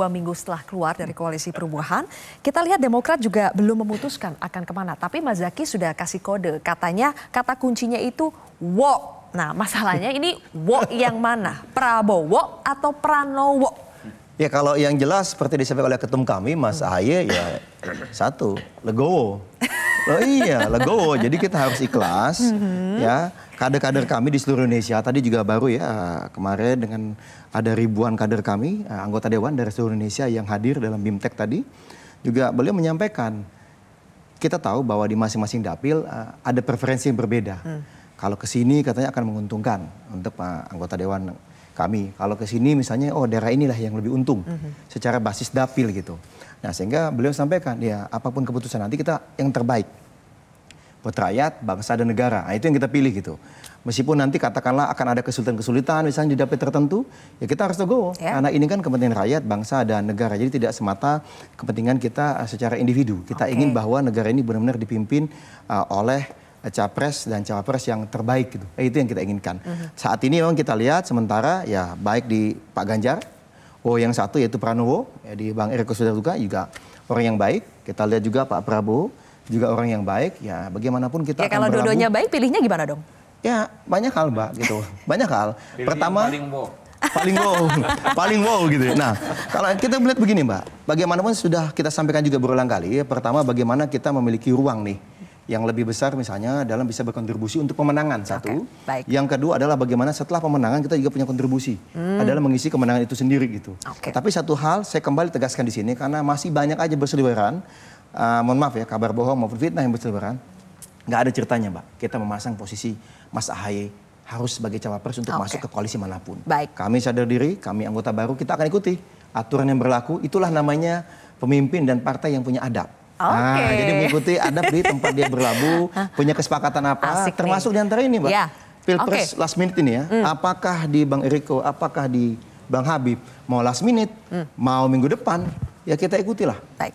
dua minggu setelah keluar dari koalisi perubahan. Kita lihat Demokrat juga belum memutuskan akan kemana. Tapi Mas Zaki sudah kasih kode, katanya kata kuncinya itu wok. Nah masalahnya ini wok yang mana? Prabowo atau Pranowo? Ya kalau yang jelas seperti disampaikan oleh ketum kami Mas hmm. Ahaye ya satu, legowo. Oh iya, legowo. Jadi kita harus ikhlas mm -hmm. ya kader-kader kami di seluruh Indonesia. Tadi juga baru ya kemarin dengan ada ribuan kader kami, eh, anggota dewan dari seluruh Indonesia yang hadir dalam BIMTEK tadi. Juga beliau menyampaikan, kita tahu bahwa di masing-masing dapil eh, ada preferensi yang berbeda. Hmm. Kalau ke sini katanya akan menguntungkan untuk eh, anggota dewan kami. Kalau ke sini misalnya, oh daerah inilah yang lebih untung hmm. secara basis dapil gitu. Nah sehingga beliau sampaikan, ya apapun keputusan nanti kita yang terbaik buat rakyat, bangsa dan negara. Nah, itu yang kita pilih gitu. Meskipun nanti katakanlah akan ada kesulitan-kesulitan misalnya di dapil tertentu, ya kita harus teguh. Ya. Karena ini kan kepentingan rakyat, bangsa dan negara. Jadi tidak semata kepentingan kita eh, secara individu. Kita okay. ingin bahwa negara ini benar-benar dipimpin uh, oleh eh, capres dan cawapres yang terbaik gitu. Eh, itu yang kita inginkan. Uh mhm. -huh. Saat ini memang kita lihat sementara ya baik di Pak Ganjar, oh yang satu yaitu Pranowo, ya, di Bang Eriko Sudarduga juga orang yang baik. Kita lihat juga Pak Prabowo juga orang yang baik, ya bagaimanapun kita ya, akan kalau berlabuh. Kalau baik, pilihnya gimana dong? Ya banyak hal, mbak gitu. Banyak hal. Pilih Pertama, paling wow, paling wow gitu. Ya. Nah, kalau kita melihat begini mbak, bagaimanapun sudah kita sampaikan juga berulang kali. Ya, pertama, bagaimana kita memiliki ruang nih yang lebih besar misalnya dalam bisa berkontribusi untuk pemenangan satu. Okay, baik. Yang kedua adalah bagaimana setelah pemenangan kita juga punya kontribusi hmm. adalah mengisi kemenangan itu sendiri gitu. Okay. Tapi satu hal saya kembali tegaskan di sini karena masih banyak aja berseliweran uh, mohon maaf ya kabar bohong maupun fitnah yang berseberan nggak ada ceritanya mbak kita memasang posisi Mas Ahaye harus sebagai cawapres untuk okay. masuk ke koalisi manapun. Baik. Kami sadar diri, kami anggota baru, kita akan ikuti aturan yang berlaku. Itulah namanya pemimpin dan partai yang punya adab. Okay. Nah, jadi mengikuti adab di tempat dia berlabuh, punya kesepakatan apa, Asik termasuk nih. di antara ini, Mbak. Yeah. Pilpres okay. last minute ini ya, mm. apakah di Bang Eriko, apakah di Bang Habib, mau last minute, mm. mau minggu depan, ya kita ikutilah. Baik.